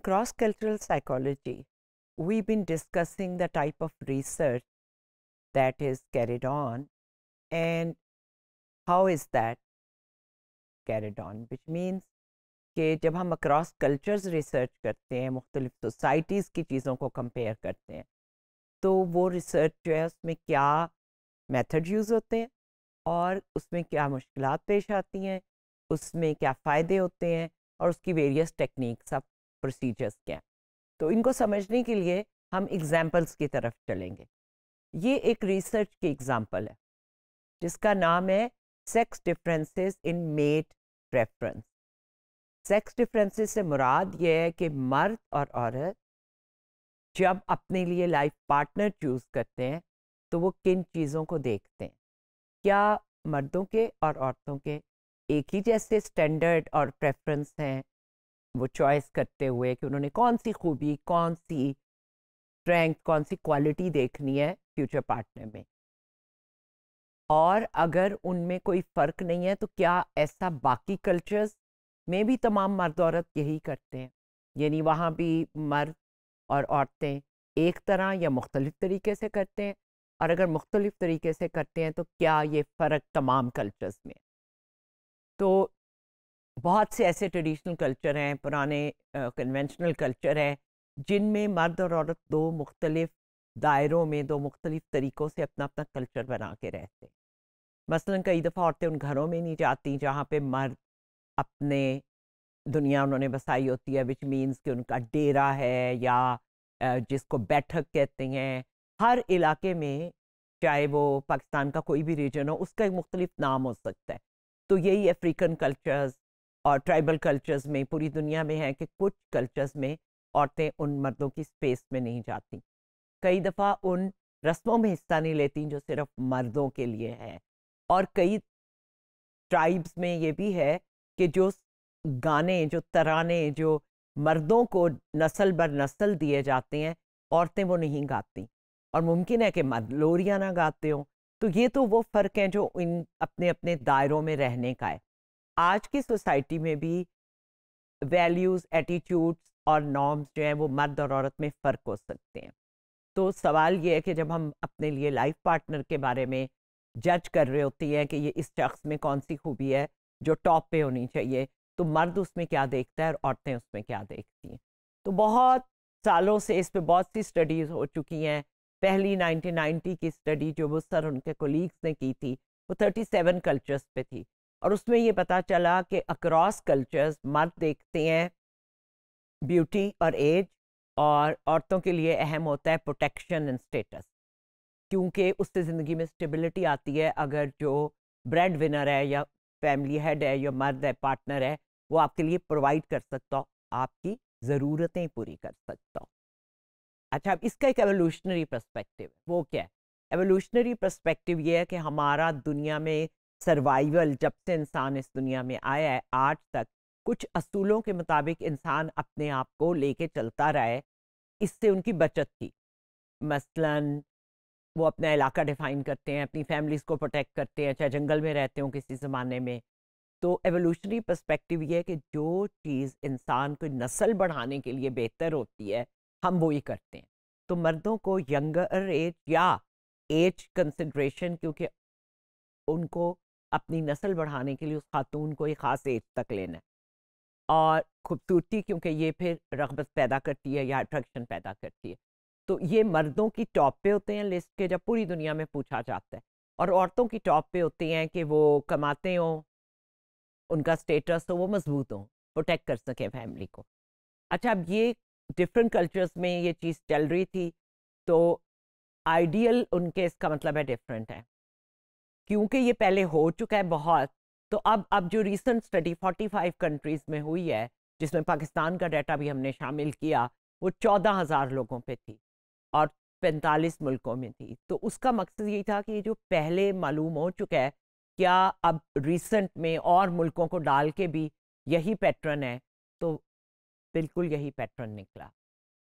In cross cultural psychology, we've been discussing the type of research that is carried on and how is that carried on, which means कि जब हम across cultures research करते हैं मुख्तलिफ societies की चीज़ों को कंपेयर करते हैं तो वो रिसर्च जो है उसमें क्या मेथड यूज़ होते हैं और उसमें क्या मुश्किल पेश आती हैं उसमें क्या फ़ायदे होते हैं और उसकी वेरियस टेक्निक्स आप प्रोसीजर्स क्या हैं तो इनको समझने के लिए हम एग्जाम्पल्स की तरफ चलेंगे ये एक रिसर्च की एग्जाम्पल है जिसका नाम है sex differences in mate preference sex differences से मुराद ये है कि मर्द और औरत जब अपने लिए लाइफ पार्टनर चूज़ करते हैं तो वो किन चीज़ों को देखते हैं क्या मर्दों के और औरतों के एक ही जैसे स्टैंडर्ड और प्रेफरेंस हैं वो चॉइस करते हुए कि उन्होंने कौन सी खूबी कौन सी स्ट्रेंथ कौन सी क्वालिटी देखनी है फ्यूचर पार्टनर में और अगर उनमें कोई फ़र्क नहीं है तो क्या ऐसा बाकी कल्चर्स में भी तमाम मर्द औरत यही करते हैं यानी वहाँ भी मर्द और औरतें एक तरह या मुख्तलिफ तरीके से करते हैं और अगर मुख्तलिफ तरीके से करते हैं तो क्या ये फ़र्क तमाम कल्चर्स में तो बहुत से ऐसे ट्रेडिशनल कल्चर हैं पुराने कन्वेंशनल कल्चर हैं जिनमें मर्द और औरत दो मुख्तलिफ दायरों में दो मुख्तलिफ तरीक़ों से अपना अपना कल्चर बना के रहते हैं मसलन कई दफ़ा औरतें उन घरों में नहीं जाती जहाँ पे मर्द अपने दुनिया उन्होंने बसाई होती है विच मीन्स कि उनका डेरा है या जिसको बैठक कहते हैं हर इलाके में चाहे वो पाकिस्तान का कोई भी रीजन हो उसका एक मुख्तलिफ नाम हो सकता है तो यही अफ्रीकन कल्चर्स और ट्राइबल कल्चर्स में पूरी दुनिया में है कि कुछ कल्चर्स में औरतें उन मर्दों की स्पेस में नहीं जाती कई दफ़ा उन रस्मों में हिस्सा नहीं लेती जो सिर्फ मर्दों के लिए है और कई ट्राइब्स में ये भी है कि जो गाने जो तराने जो मर्दों को नस्ल बर नस्ल दिए जाते हैं औरतें वो नहीं गाती और मुमकिन है कि मर्द लोरिया ना गाते हो तो ये तो वो फ़र्क है जो इन अपने अपने दायरों में रहने का है आज की सोसाइटी में भी वैल्यूज़ एटीट्यूड्स और नॉर्म्स जो हैं वो मर्द और औरत में फ़र्क हो सकते हैं तो सवाल ये है कि जब हम अपने लिए लाइफ पार्टनर के बारे में जज कर रहे होती हैं कि ये इस शख्स में कौन सी खूबी है जो टॉप पे होनी चाहिए तो मर्द उसमें क्या देखता है और औरतें उसमें क्या देखती हैं तो बहुत सालों से इस पर बहुत सी स्टडीज़ हो चुकी हैं पहली 1990 की स्टडी जो वो सर उनके कोलीग्स ने की थी वो 37 कल्चर्स पे थी और उसमें ये पता चला कि अक्रॉस कल्चर्स मर्द देखते हैं ब्यूटी और एज और औरतों के लिए अहम होता है प्रोटेक्शन एंड स्टेटस क्योंकि उससे ज़िंदगी में स्टेबिलिटी आती है अगर जो ब्रेड विनर है या फैमिली हेड है या मर्द है पार्टनर है वो आपके लिए प्रोवाइड कर सकता हो आपकी ज़रूरतें पूरी कर सकता हो अच्छा अब इसका एक एवोल्यूशनरी प्रस्पेक्टिव है वो क्या है एवोल्यूशनरी प्रस्पेक्टिव ये है कि हमारा दुनिया में सर्वाइवल जब से इंसान इस दुनिया में आया है आज तक कुछ असूलों के मुताबिक इंसान अपने आप को लेके चलता रहा है इससे उनकी बचत थी मसलन वो अपना इलाका डिफाइन करते हैं अपनी फैमिलीज़ को प्रोटेक्ट करते हैं चाहे जंगल में रहते हो किसी ज़माने में तो एवोल्यूशनरी पर्सपेक्टिव ये है कि जो चीज़ इंसान को नस्ल बढ़ाने के लिए बेहतर होती है हम वो ही करते हैं तो मर्दों को यंगर एज या एज कंसिड्रेशन क्योंकि उनको अपनी नस्ल बढ़ाने के लिए उस खातून को एक ख़ास एज तक लेना है और खूबसूरती क्योंकि ये फिर रगबत पैदा करती है या अट्रैक्शन पैदा करती है तो ये मर्दों की टॉप पे होते हैं लिस्ट के जब पूरी दुनिया में पूछा जाता है और औरतों की टॉप पे होती हैं कि वो कमाते हों उनका स्टेटस हो वो मजबूत हों प्रोटेक्ट कर सकें फैमिली को अच्छा अब ये डिफरेंट कल्चर्स में ये चीज़ चल रही थी तो आइडियल उनके इसका मतलब है डिफरेंट है क्योंकि ये पहले हो चुका है बहुत तो अब अब जो रिसेंट स्टडी 45 कंट्रीज में हुई है जिसमें पाकिस्तान का डाटा भी हमने शामिल किया वो चौदह हज़ार लोगों पे थी और पैंतालीस मुल्कों में थी तो उसका मकसद यही था कि ये जो पहले मालूम हो चुका है क्या अब रिसेंट में और मुल्कों को डाल के भी यही पैटर्न है तो बिल्कुल यही पैटर्न निकला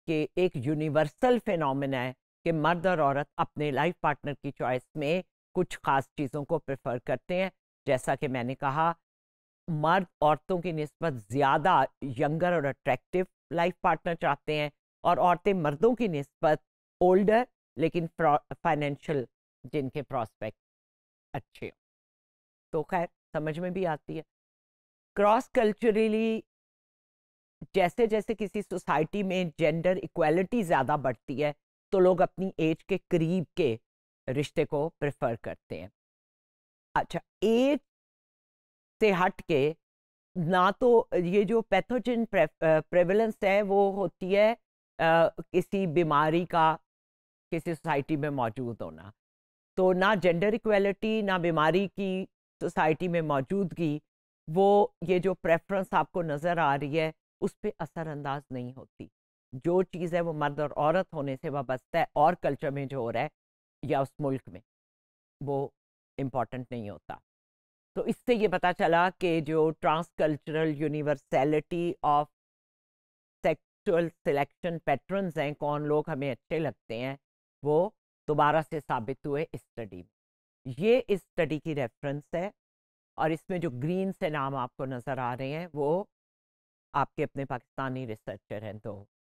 कि एक यूनिवर्सल फिनमिना है कि मर्द और औरत अपने लाइफ पार्टनर की चॉइस में कुछ ख़ास चीज़ों को प्रेफर करते हैं जैसा कि मैंने कहा मर्द औरतों की नस्बत ज़्यादा यंगर और अट्रैक्टिव लाइफ पार्टनर चाहते हैं और औरतें मर्दों की नस्बत ओल्डर लेकिन फाइनेंशियल जिनके प्रॉस्पेक्ट अच्छे हों तो खैर समझ में भी आती है क्रॉस कल्चरली जैसे जैसे किसी सोसाइटी में जेंडर इक्वलिटी ज़्यादा बढ़ती है तो लोग अपनी एज के करीब के रिश्ते को प्रेफर करते हैं अच्छा एक से हट के ना तो ये जो पैथोजिन प्रेवलेंस है वो होती है आ, किसी बीमारी का किसी सोसाइटी में मौजूद होना तो ना जेंडर इक्वलिटी ना बीमारी की सोसाइटी में मौजूदगी वो ये जो प्रेफरेंस आपको नज़र आ रही है उस पर असरअंदाज नहीं होती जो चीज़ है वो मर्द और औरत होने से वाबस्ता है और कल्चर में जो हो रहा है या उस मुल्क में वो इम्पॉर्टेंट नहीं होता तो इससे ये पता चला कि जो transcultural universality of sexual selection patterns हैं कौन लोग हमें अच्छे लगते हैं वो दोबारा से साबित हुए इस स्टडी में ये इस स्टडी की रेफरेंस है और इसमें जो ग्रीन से नाम आपको नज़र आ रहे हैं वो आपके अपने पाकिस्तानी रिसर्चर हैं दो तो